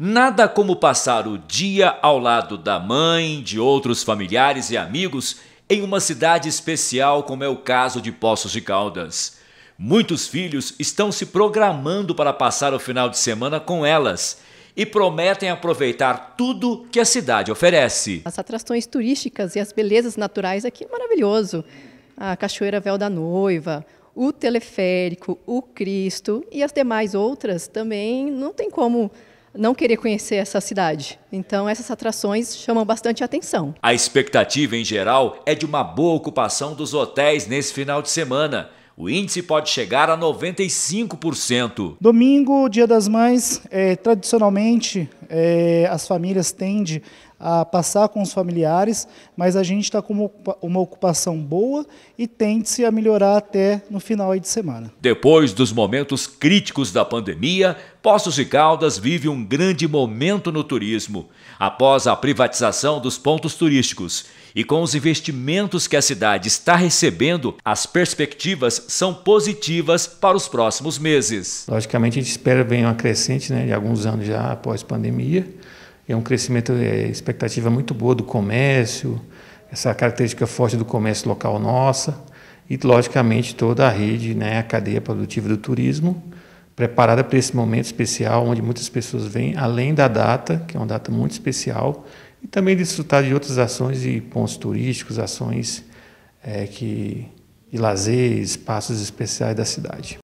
Nada como passar o dia ao lado da mãe, de outros familiares e amigos em uma cidade especial como é o caso de Poços de Caldas. Muitos filhos estão se programando para passar o final de semana com elas e prometem aproveitar tudo que a cidade oferece. As atrações turísticas e as belezas naturais aqui é maravilhoso. A Cachoeira Véu da Noiva, o teleférico, o Cristo e as demais outras também não tem como não querer conhecer essa cidade. Então, essas atrações chamam bastante atenção. A expectativa, em geral, é de uma boa ocupação dos hotéis nesse final de semana. O índice pode chegar a 95%. Domingo, Dia das Mães, é, tradicionalmente é, as famílias tendem a passar com os familiares, mas a gente está com uma ocupação boa e tende-se a melhorar até no final de semana. Depois dos momentos críticos da pandemia, Poços de Caldas vive um grande momento no turismo. Após a privatização dos pontos turísticos e com os investimentos que a cidade está recebendo, as perspectivas são positivas para os próximos meses. Logicamente, a gente espera bem uma crescente né, de alguns anos já após a pandemia economia, É um crescimento, é, expectativa muito boa do comércio, essa característica forte do comércio local nossa e, logicamente, toda a rede, né, a cadeia produtiva do turismo, preparada para esse momento especial, onde muitas pessoas vêm, além da data, que é uma data muito especial, e também desfrutar de outras ações e pontos turísticos, ações é, que, de lazer, espaços especiais da cidade.